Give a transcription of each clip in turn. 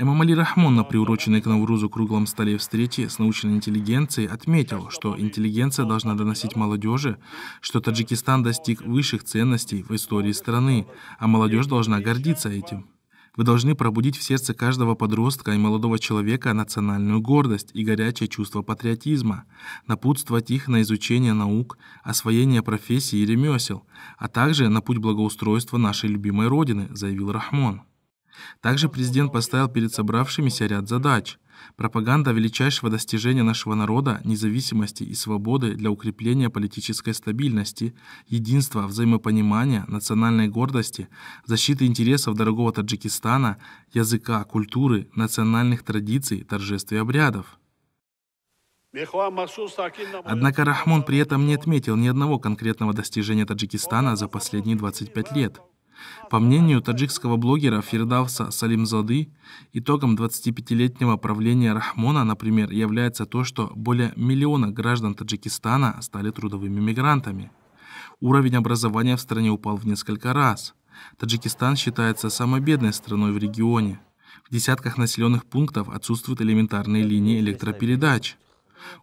Имам Али Рахмон на приуроченной к Наврузу круглом столе встрече с научной интеллигенцией отметил, что интеллигенция должна доносить молодежи, что Таджикистан достиг высших ценностей в истории страны, а молодежь должна гордиться этим. Вы должны пробудить в сердце каждого подростка и молодого человека национальную гордость и горячее чувство патриотизма, напутствовать их на изучение наук, освоение профессий и ремесел, а также на путь благоустройства нашей любимой Родины, заявил Рахмон. Также президент поставил перед собравшимися ряд задач. Пропаганда величайшего достижения нашего народа, независимости и свободы для укрепления политической стабильности, единства, взаимопонимания, национальной гордости, защиты интересов дорогого Таджикистана, языка, культуры, национальных традиций, торжеств и обрядов. Однако Рахмон при этом не отметил ни одного конкретного достижения Таджикистана за последние 25 лет. По мнению таджикского блогера Фирдавса Салимзады, итогом 25-летнего правления Рахмона, например, является то, что более миллиона граждан Таджикистана стали трудовыми мигрантами. Уровень образования в стране упал в несколько раз. Таджикистан считается самой бедной страной в регионе. В десятках населенных пунктов отсутствуют элементарные линии электропередач.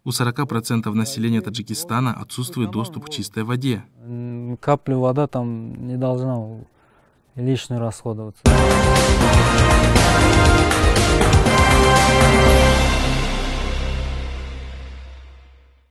У 40% населения Таджикистана отсутствует доступ к чистой воде. Капля вода там не должна лишнюю расходоваться.